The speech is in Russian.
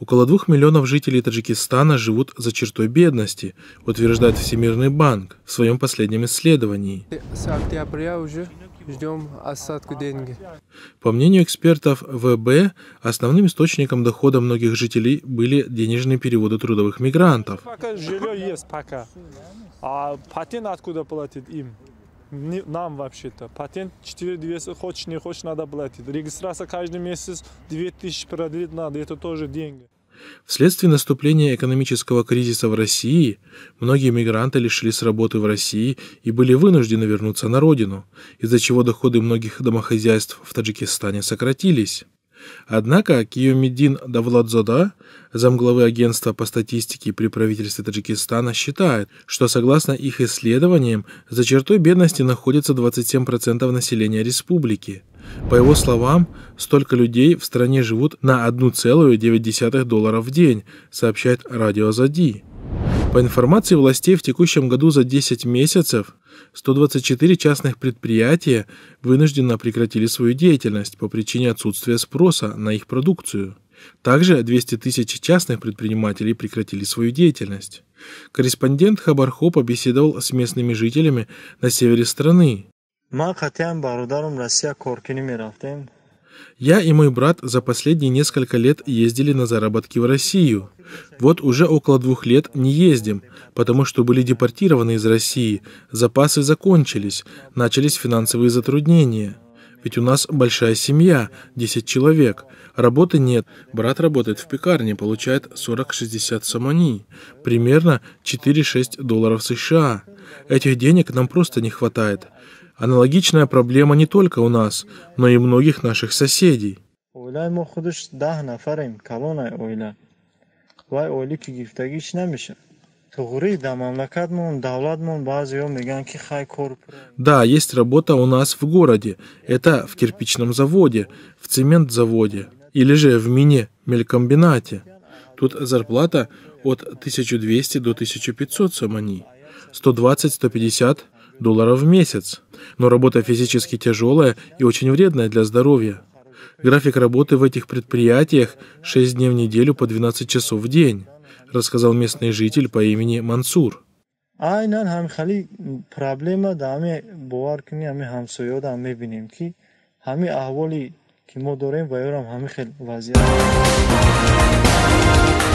Около двух миллионов жителей Таджикистана живут за чертой бедности, утверждает Всемирный банк в своем последнем исследовании. С октября уже ждем остатку деньги. По мнению экспертов ВБ, основным источником дохода многих жителей были денежные переводы трудовых мигрантов. Пока жилье есть пока. А патент откуда платит им? не, нам вообще-то. Патент 4 хочешь не хочешь, надо платить. Регистрация каждый месяц 2000 продлить надо, это тоже деньги. Вследствие наступления экономического кризиса в России, многие мигранты лишились работы в России и были вынуждены вернуться на родину, из-за чего доходы многих домохозяйств в Таджикистане сократились. Однако Киомедин Давладзода, замглавы агентства по статистике при правительстве Таджикистана, считает, что согласно их исследованиям, за чертой бедности находится 27% населения республики. По его словам, столько людей в стране живут на 1,9 доллара в день, сообщает радио Зади. По информации властей, в текущем году за 10 месяцев 124 частных предприятия вынужденно прекратили свою деятельность по причине отсутствия спроса на их продукцию. Также 200 тысяч частных предпринимателей прекратили свою деятельность. Корреспондент Хабархо побеседовал с местными жителями на севере страны. Мы хотим, я и мой брат за последние несколько лет ездили на заработки в Россию. Вот уже около двух лет не ездим, потому что были депортированы из России, запасы закончились, начались финансовые затруднения. Ведь у нас большая семья, 10 человек. Работы нет. Брат работает в пекарне, получает 40-60 самони. Примерно 4-6 долларов США. Этих денег нам просто не хватает. Аналогичная проблема не только у нас, но и многих наших соседей. Да, есть работа у нас в городе. Это в кирпичном заводе, в цементзаводе или же в мини-мелькомбинате. Тут зарплата от 1200 до 1500 самани, 120-150 долларов в месяц. Но работа физически тяжелая и очень вредная для здоровья. График работы в этих предприятиях 6 дней в неделю по 12 часов в день рассказал местный житель по имени Мансур. айнан ҳам хеле проблема да ҳаме бовар кунӣ ҳаме ҳамсоёда ҳам мебинем ки ҳами аҳволи ки мо дорем ва ёрам хел вазъият